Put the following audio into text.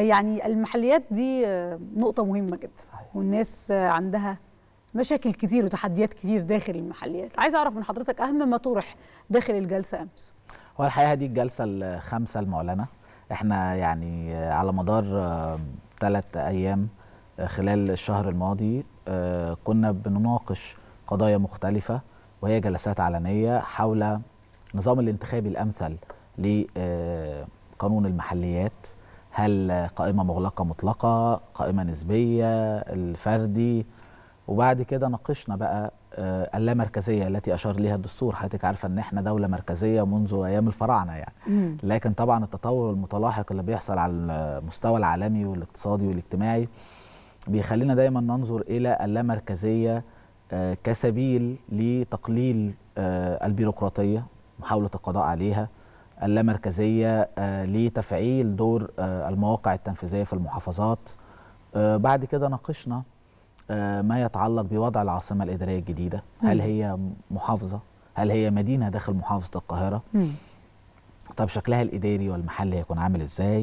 يعني المحليات دي آه، نقطة مهمة جدا صحيح. والناس آه، عندها مشاكل كتير وتحديات كتير داخل المحليات عايز أعرف من حضرتك أهم ما طرح داخل الجلسة أمس هو الحقيقة دي الجلسة الخامسة المعلنة احنا يعني آه، على مدار ثلاث أيام خلال الشهر الماضي كنا بنناقش قضايا مختلفة وهي جلسات علنية حول النظام الانتخابي الأمثل لقانون المحليات هل قائمة مغلقة مطلقة قائمة نسبية الفردي وبعد كده ناقشنا بقى آه، اللامركزية التي أشار لها الدستور حضرتك عارفة أن احنا دولة مركزية منذ أيام الفراعنة يعني لكن طبعا التطور المتلاحق اللي بيحصل على المستوى العالمي والاقتصادي والاجتماعي بيخلينا دايما ننظر إلى اللامركزية آه، كسبيل لتقليل آه، البيروقراطية محاولة القضاء عليها اللامركزيه آه، لتفعيل دور آه، المواقع التنفيذيه في المحافظات آه، بعد كده ناقشنا ما يتعلق بوضع العاصمه الاداريه الجديده هل هي محافظه هل هي مدينه داخل محافظه القاهره طب شكلها الاداري والمحلي هيكون عامل ازاي